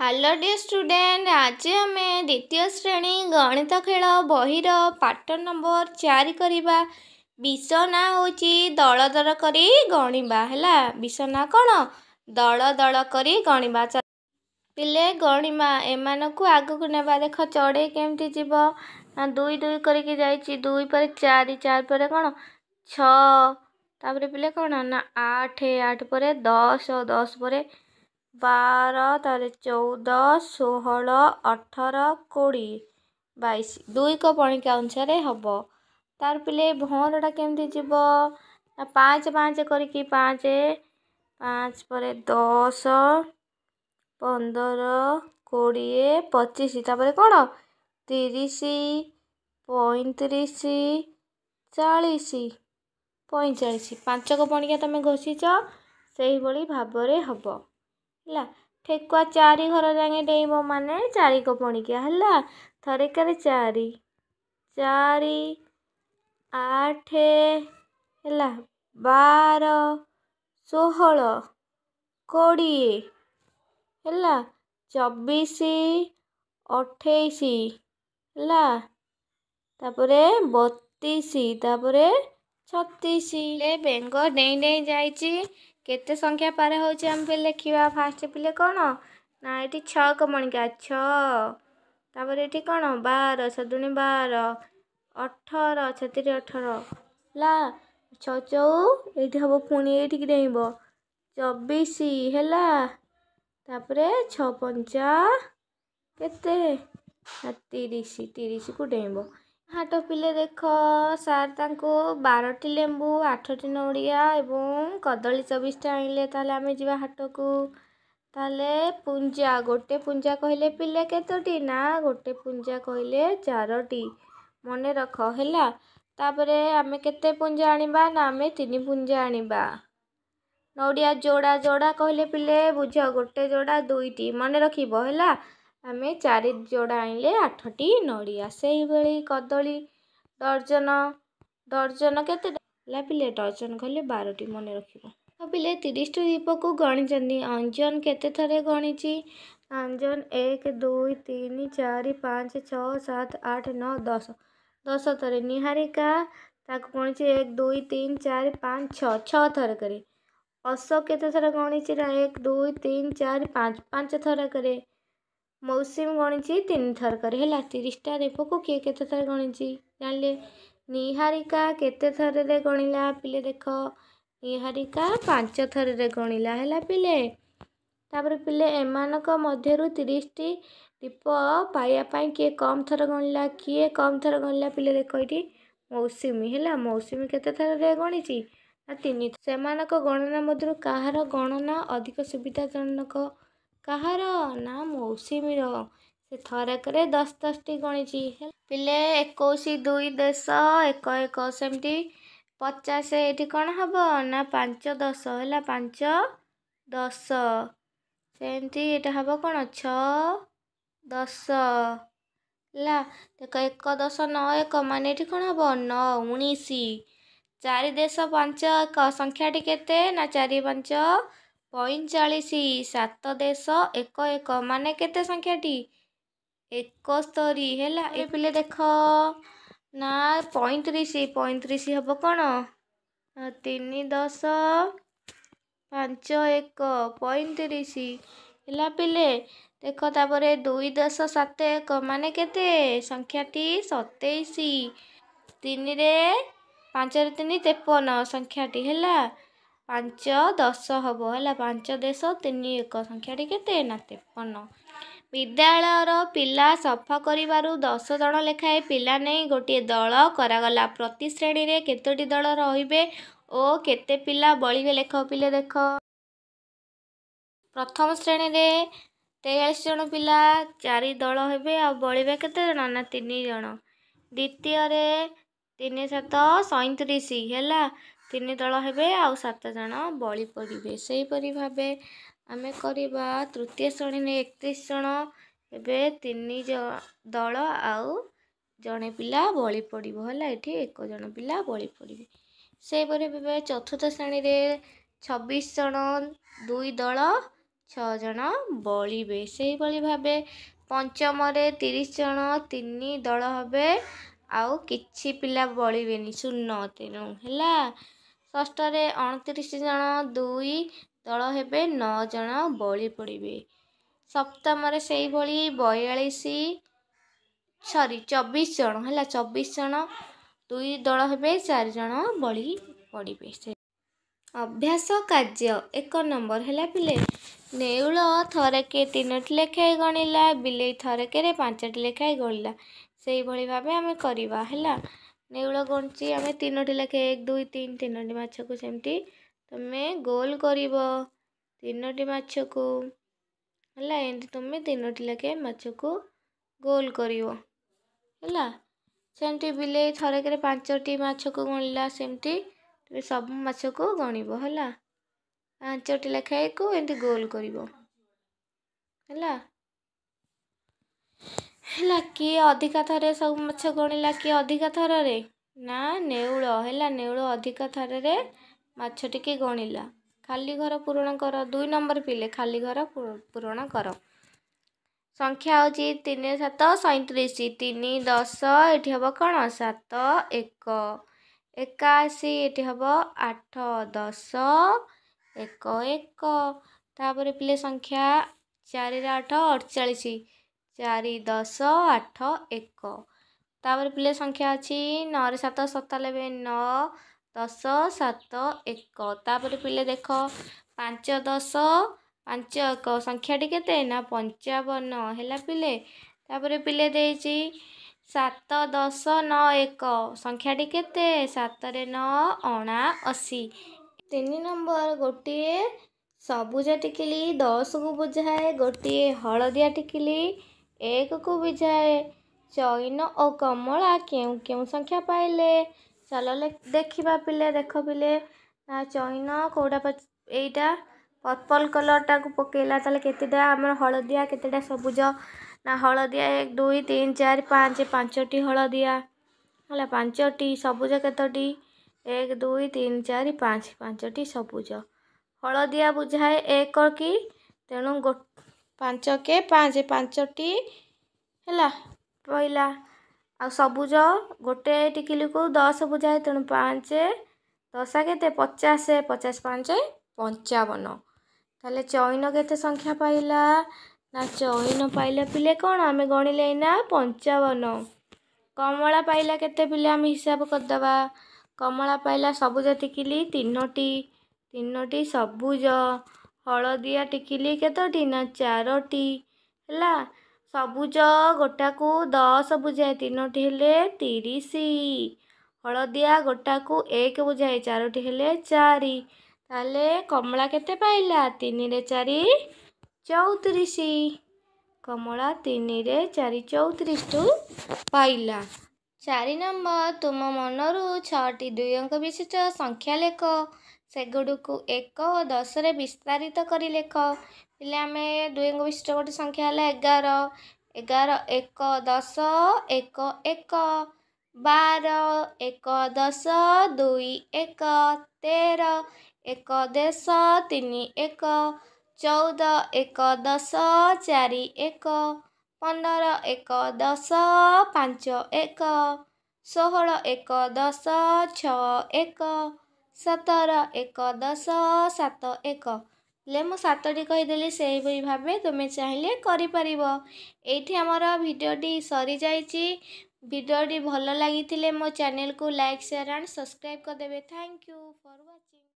hello D student ଆଜି ଆମେ ଦ୍ୱିତୀୟ ଶ୍ରେଣୀ ଗଣିତ ଖେଳ ବହିର ପାଠ ନମ୍ବର ଚାରି କରିବା ବିଷ ନାଁ ହେଉଛି ଦଳ ଦଳ କରି ଗଣିବା ହେଲା ବିଷ ନାଁ କ'ଣ ଦଳ ଦଳ କରି ଗଣିବା ପିଲେ ଗଣିବା ଏମାନଙ୍କୁ ଆଗକୁ ନେବା ଦେଖ ଚଢ଼େଇ କେମିତି ଯିବ ଦୁଇ ଦୁଇ କରିକି ଯାଇଛି ଦୁଇ ପରେ ଚାରି ଚାରି ପରେ କ'ଣ ଛଅ ତା'ପରେ ପିଲେ କ'ଣ ନା ଆଠ ଆଠ ପରେ ଦଶ ଦଶ ପରେ ବାର ତାହେଲେ ଚଉଦ ଷୋହଳ ଅଠର କୋଡ଼ିଏ ବାଇଶ ଦୁଇକ ପଣିକା ଅନୁସାରେ ହେବ ତାର ପିଲେ ଭଅଁରଟା କେମିତି ଯିବ ପାଞ୍ଚ ପାଞ୍ଚ କରିକି ପାଞ୍ଚ ପାଞ୍ଚ ପରେ ଦଶ ପନ୍ଦର କୋଡ଼ିଏ ପଚିଶ ତାପରେ କ'ଣ ତିରିଶ ପଇଁତିରିଶ ଚାଳିଶ ପଇଁଚାଳିଶ ପାଞ୍ଚକ ପଣିକା ତୁମେ ଘୋଷିଛ ସେଇଭଳି ଭାବରେ ହେବ ହେଲା ଠେକୁଆ ଚାରି ଘର ଯାକେ ଡେଇଁବ ମାନେ ଚାରି କପଣିକିଆ ହେଲା ଥରେକାରେ ଚାରି ଚାରି ଆଠ ହେଲା ବାର ଷୋହଳ କୋଡ଼ିଏ ହେଲା ଚବିଶ ଅଠେଇଶ ହେଲା ତାପରେ ବତିଶ ତାପରେ ଛତିଶ ବେଙ୍ଗ ଡେଇଁ ଡେଇଁ ଯାଇଛି କେତେ ସଂଖ୍ୟା ପାର ହେଉଛି ଆମେ ପିଲେ ଲେଖିବା ଫାଷ୍ଟ ପିଲେ କ'ଣ ନା ଏଠି ଛଅ କମଣିକା ଛଅ ତାପରେ ଏଠି କ'ଣ ବାର ସଦୁଣୀ ବାର ଅଠର ଛତିରି ଅଠର ହେଲା ଛଅ ଚଉ ଏଇଠି ହେବ ପୁଣି ଏଇଠିକି ଡେଇଁବ ଚବିଶ ହେଲା ତାପରେ ଛଅ ପଞ୍ଚା କେତେ ତିରିଶ ତିରିଶକୁ ଡେଇଁବ ହାଟ ପିଲେ ଦେଖ ସାର୍ ତାଙ୍କୁ ବାରଟି ଲେମ୍ବୁ ଆଠଟି ନଡ଼ିଆ ଏବଂ କଦଳୀ ଚବିଶଟା ଆଣିଲେ ତାହେଲେ ଆମେ ଯିବା ହାଟକୁ ତାହେଲେ ପୁଞ୍ଜା ଗୋଟେ ପୁଞ୍ଜା କହିଲେ ପିଲେ କେତୋଟି ନା ଗୋଟେ ପୁଞ୍ଜା କହିଲେ ଚାରୋଟି ମନେ ରଖ ହେଲା ତାପରେ ଆମେ କେତେ ପୁଞ୍ଜା ଆଣିବା ନା ଆମେ ତିନି ପୁଞ୍ଜା ଆଣିବା ନଡ଼ିଆ ଯୋଡ଼ା ଯୋଡ଼ା କହିଲେ ପିଲେ ବୁଝ ଗୋଟେ ଯୋଡ଼ା ଦୁଇଟି ମନେ ରଖିବ ହେଲା ଆମେ ଚାରି ଯୋଡ଼ା ଆଣିଲେ ଆଠଟି ନଡ଼ିଆ ସେଇଭଳି କଦଳୀ ଡର୍ଜନ ଡର୍ଜନ କେତେ ହେଲା ପିଲେ ଡର୍ଜନ କହିଲେ ବାରଟି ମନେ ରଖିବ ଭାବିଲେ ତିରିଶଟି ଦୀପକୁ ଗଣିଛନ୍ତି ଅଞ୍ଜନ କେତେ ଥରେ ଗଣିଛି ଅଞ୍ଜନ ଏକ ଦୁଇ ତିନି ଚାରି ପାଞ୍ଚ ଛଅ ସାତ ଆଠ ନଅ ଦଶ ଦଶ ଥରେ ନିହାରିକା ତାକୁ ଗଣିଛି ଏକ ଦୁଇ ତିନି ଚାରି ପାଞ୍ଚ ଛଅ ଛଅ ଥର କରେ ଅଶୋକ କେତେ ଥର ଗଣିଛି ନା ଏକ ଦୁଇ ତିନି ଚାରି ପାଞ୍ଚ ପାଞ୍ଚ ଥର କରେ ମୌସୁମୀ ଗଣିଛି ତିନି ଥର କରି ହେଲା ତିରିଶଟା ଦୀପକୁ କିଏ କେତେ ଥର ଗଣିଛି ଜାଣିଲେ ନିହାରିକା କେତେ ଥରରେ ଗଣିଲା ପିଲେ ଦେଖ ନିହାରିକା ପାଞ୍ଚ ଥରରେ ଗଣିଲା ହେଲା ପିଲେ ତାପରେ ପିଲେ ଏମାନଙ୍କ ମଧ୍ୟରୁ ତିରିଶଟି ଦୀପ ପାଇବା ପାଇଁ କିଏ କମ୍ ଥର ଗଣିଲା କିଏ କମ୍ ଥର ଗଣିଲା ପିଲେ ଦେଖ ଏଇଠି ମୌସୁମୀ ହେଲା ମୌସୁମୀ କେତେ ଥରରେ ଗଣିଛି ଆଉ ତିନି ସେମାନଙ୍କ ଗଣନା ମଧ୍ୟରୁ କାହାର ଗଣନା ଅଧିକ ସୁବିଧାଜନକ କାହାର ନା ମୌସୁମୀର ସେ ଥରକରେ ଦଶ ଦଶଟି ଗଣିଛି ପିଲେ ଏକୋଇଶ ଦୁଇ ଦଶ ଏକ ଏକ ସେମିତି ପଚାଶ ଏଇଠି କ'ଣ ହେବ ନା ପାଞ୍ଚ ଦଶ ହେଲା ପାଞ୍ଚ ଦଶ ସେମିତି ଏଇଟା ହେବ କ'ଣ ଛଅ ଦଶ ହେଲା ଦେଖ ଏକ ଦଶ ନଅ ଏକ ମାନେ ଏଠି କ'ଣ ହେବ ନଅ ଉଣେଇଶ ଚାରି ଦେଶ ପାଞ୍ଚ ଏକ ସଂଖ୍ୟାଟି କେତେ ନା ଚାରି ପାଞ୍ଚ ପଇଁଚାଳିଶ ସାତ ଦେଶ ଏକ ଏକ ମାନେ କେତେ ସଂଖ୍ୟାଟି ଏକସ୍ତରୀ ହେଲା ଏ ପିଲେ ଦେଖ ନା ପଇଁତିରିଶ ପଇଁତିରିଶ ହେବ କ'ଣ ତିନି ଦଶ ପାଞ୍ଚ ଏକ ପଇଁତିରିଶ ହେଲା ପିଲେ ଦେଖ ତାପରେ ଦୁଇ ଦଶ ସାତ ଏକ ମାନେ କେତେ ସଂଖ୍ୟାଟି ସତେଇଶ ତିନିରେ ପାଞ୍ଚରେ ତିନି ତେପନ ସଂଖ୍ୟାଟି ହେଲା ପାଞ୍ଚ ଦଶ ହେବ ହେଲା ପାଞ୍ଚ ଦେଶ ତିନି ଏକ ସଂଖ୍ୟାଟି କେତେ ନା ତେପନ ବିଦ୍ୟାଳୟର ପିଲା ସଫା କରିବାରୁ ଦଶ ଜଣ ଲେଖାଏଁ ପିଲା ନେଇ ଗୋଟିଏ ଦଳ କରାଗଲା ପ୍ରତି ଶ୍ରେଣୀରେ କେତୋଟି ଦଳ ରହିବେ ଓ କେତେ ପିଲା ବଳିବେ ଲେଖ ପିଲେ ଦେଖ ପ୍ରଥମ ଶ୍ରେଣୀରେ ତେୟାଳିଶ ଜଣ ପିଲା ଚାରି ଦଳ ହେବେ ଆଉ ବଳିବେ କେତେ ଜଣ ନା ତିନି ଜଣ ଦ୍ୱିତୀୟରେ ତିନି ସାତ ସଇଁତିରିଶ ହେଲା ତିନି ଦଳ ହେବେ ଆଉ ସାତ ଜଣ ବଳି ପଡ଼ିବେ ସେହିପରି ଭାବେ ଆମେ କରିବା ତୃତୀୟ ଶ୍ରେଣୀରେ ଏକତିରିଶ ଜଣ ଏବେ ତିନି ଦଳ ଆଉ ଜଣେ ପିଲା ବଳି ପଡ଼ିବ ହେଲା ଏଠି ଏକ ଜଣ ପିଲା ବଳି ପଡ଼ିବେ ସେହିପରି ଭାବେ ଚତୁର୍ଥ ଶ୍ରେଣୀରେ ଛବିଶ ଜଣ ଦୁଇ ଦଳ ଛଅ ଜଣ ବଳିବେ ସେହିଭଳି ଭାବେ ପଞ୍ଚମରେ ତିରିଶ ଜଣ ତିନି ଦଳ ହେବେ ଆଉ କିଛି ପିଲା ବଳିବେନି ଶୂନ ତେଣୁ ହେଲା ଷଷ୍ଠରେ ଅଣତିରିଶ ଜଣ ଦୁଇ ଦଳ ହେବେ ନଅ ଜଣ ବଳି ପଡ଼ିବେ ସପ୍ତମରେ ସେଇଭଳି ବୟାଳିଶ ସରି ଚବିଶ ଜଣ ହେଲା ଚବିଶ ଜଣ ଦୁଇ ଦଳ ହେବେ ଚାରି ଜଣ ବଳି ପଡ଼ିବେ ସେ ଅଭ୍ୟାସ କାର୍ଯ୍ୟ ଏକ ନମ୍ବର ହେଲା ପିଲେ ନେଉଳ ଥରକେ ତିନୋଟି ଲେଖାଏଁ ଗଣିଲା ବିଲେଇ ଥରକେରେ ପାଞ୍ଚଟି ଲେଖାଏଁ ଗଣିଲା ସେଇଭଳି ଭାବେ ଆମେ କରିବା ହେଲା ନେଉଳ ଗଣ୍ଠି ଆମେ ତିନୋଟି ଲେଖେ ଏକ ଦୁଇ ତିନି ତିନୋଟି ମାଛକୁ ସେମିତି ତୁମେ ଗୋଲ କରିବ ତିନୋଟି ମାଛକୁ ହେଲା ଏମିତି ତୁମେ ତିନୋଟି ଲେଖେ ମାଛକୁ ଗୋଲ କରିବ ହେଲା ସେମିତି ବିଲେଇ ଥରକରେ ପାଞ୍ଚଟି ମାଛକୁ ଗଣିଲା ସେମିତି ତୁମେ ସବୁ ମାଛକୁ ଗଣିବ ହେଲା ପାଞ୍ଚଟି ଲେଖାଏକୁ ଏମିତି ଗୋଲ କରିବ ହେଲା କିଏ ଅଧିକା ଥରେ ସବୁ ମାଛ ଗଣିଲା କିଏ ଅଧିକା ଥରରେ ନା ନେଉଳ ହେଲା ନେଉଳ ଅଧିକା ଥରରେ ମାଛ ଟିକେ ଗଣିଲା ଖାଲି ଘର ପୂରଣ କର ଦୁଇ ନମ୍ବର ପିଲେ ଖାଲି ଘର ପୂରଣ କର ସଂଖ୍ୟା ହେଉଛି ତିନି ସାତ ସଇଁତିରିଶ ତିନି ଦଶ ଏଠି ହେବ କ'ଣ ସାତ ଏକ ଏକାଅଶୀ ଏଠି ହେବ ଆଠ ଦଶ ଏକ ଏକ ତାପରେ ପିଲେ ସଂଖ୍ୟା ଚାରିରେ ଆଠ ଅଠଚାଳିଶ ଚାରି ଦଶ ଆଠ ଏକ ତା'ପରେ ପିଲା ସଂଖ୍ୟା ଅଛି ନଅରେ ସାତ ସତାନବେ ନଅ ଦଶ ସାତ ଏକ ତା'ପରେ ପିଲେ ଦେଖ ପାଞ୍ଚ ଦଶ ପାଞ୍ଚ ଏକ ସଂଖ୍ୟାଟି କେତେ ନା ପଞ୍ଚାବନ ହେଲା ପିଲେ ତା'ପରେ ପିଲେ ଦେଇଛି ସାତ ଦଶ ନଅ ଏକ ସଂଖ୍ୟାଟି କେତେ ସାତରେ ନଅ ଅଣା ଅଶୀ ତିନି ନମ୍ବର ଗୋଟିଏ ସବୁଜ ଟିକିଲି ଦଶକୁ ବୁଝାଏ ଗୋଟିଏ ହଳଦିଆ ଟିକିଲି ଏକକୁ ବୁଝାଏ ଚଇନ ଓ କମଳା କେଉଁ କେଉଁ ସଂଖ୍ୟା ପାଇଲେ ଚାଲ ଦେଖିବା ପିଲେ ଦେଖ ପିଲେ ଚଇନ କେଉଁଟା ଏଇଟା ପର୍ପଲ୍ କଲର୍ଟାକୁ ପକାଇଲା ତାହେଲେ କେତେଟା ଆମର ହଳଦିଆ କେତେଟା ସବୁଜ ନା ହଳଦିଆ ଏକ ଦୁଇ ତିନି ଚାରି ପାଞ୍ଚ ପାଞ୍ଚଟି ହଳଦିଆ ହେଲା ପାଞ୍ଚଟି ସବୁଜ କେତୋଟି ଏକ ଦୁଇ ତିନି ଚାରି ପାଞ୍ଚ ପାଞ୍ଚଟି ସବୁଜ ହଳଦିଆ ବୁଝାଏ ଏକ କି ତେଣୁ ପାଞ୍ଚକେ ପାଞ୍ଚ ପାଞ୍ଚଟି ହେଲା ରହିଲା ଆଉ ସବୁଜ ଗୋଟେ ଟିକିଲିକୁ ଦଶ ବୁଝାଏ ତେଣୁ ପାଞ୍ଚ ଦଶା କେତେ ପଚାଶ ପଚାଶ ପାଞ୍ଚ ପଞ୍ଚାବନ ତାହେଲେ ଚଇନ କେତେ ସଂଖ୍ୟା ପାଇଲା ନା ଚଇନ ପାଇଲା ପିଲେ କ'ଣ ଆମେ ଗଣିଲେ ନା ପଞ୍ଚାବନ କମଳା ପାଇଲା କେତେ ପିଲେ ଆମେ ହିସାବ କରିଦେବା କମଳା ପାଇଲା ସବୁଜ ଟିକିଲି ତିନୋଟି ତିନୋଟି ସବୁଜ ହଳଦିଆ ଟିକିଲି କେତୋଟି ନା ଚାରୋଟି ହେଲା ସବୁଜ ଗୋଟାକୁ ଦଶ ବୁଝାଏ ତିନୋଟି ହେଲେ ତିରିଶ ହଳଦିଆ ଗୋଟାକୁ ଏକ ବୁଝାଏ ଚାରୋଟି ହେଲେ ଚାରି ତାହେଲେ କମଳା କେତେ ପାଇଲା ତିନିରେ ଚାରି ଚଉତିରିଶ କମଳା ତିନିରେ ଚାରି ଚଉତିରିଶଠୁ ପାଇଲା ଚାରି ନମ୍ବର ତୁମ ମନରୁ ଛଅଟି ଦୁଇ ଅଙ୍କ ବିଶିଷ୍ଟ ସଂଖ୍ୟା ଲେଖ ସେଗୁଡ଼ିକୁ ଏକ ଓ ଦଶରେ ବିସ୍ତାରିତ କରି ଲେଖ ହେଲେ ଆମେ ଦୁଇଙ୍କ ବିଶିଷ୍ଟ ଗୋଟେ ସଂଖ୍ୟା ହେଲା ଏଗାର ଏଗାର ଏକ ଦଶ ଏକ ଏକ ବାର ଏକ ଦଶ ଦୁଇ ଏକ ତେର ଏକ ଦଶ ତିନି ଏକ ଚଉଦ ଏକ ଦଶ ଚାରି ଏକ ପନ୍ଦର ଏକ ଦଶ ପାଞ୍ଚ ଏକ ଷୋହଳ ଏକ ଦଶ ଛଅ ଏକ ସତର ଏକ ଦଶ ସାତ ଏକ ହେଲେ ମୁଁ ସାତଟି କହିଦେଲି ସେହିପରି ଭାବେ ତୁମେ ଚାହିଁଲେ କରିପାରିବ ଏଇଠି ଆମର ଭିଡ଼ିଓଟି ସରିଯାଇଛି ଭିଡ଼ିଓଟି ଭଲ ଲାଗିଥିଲେ ମୋ ଚ୍ୟାନେଲକୁ ଲାଇକ୍ ସେୟାର ଆଣ୍ଡ ସବସ୍କ୍ରାଇବ୍ କରିଦେବେ ଥ୍ୟାଙ୍କ ୟୁ ଫର୍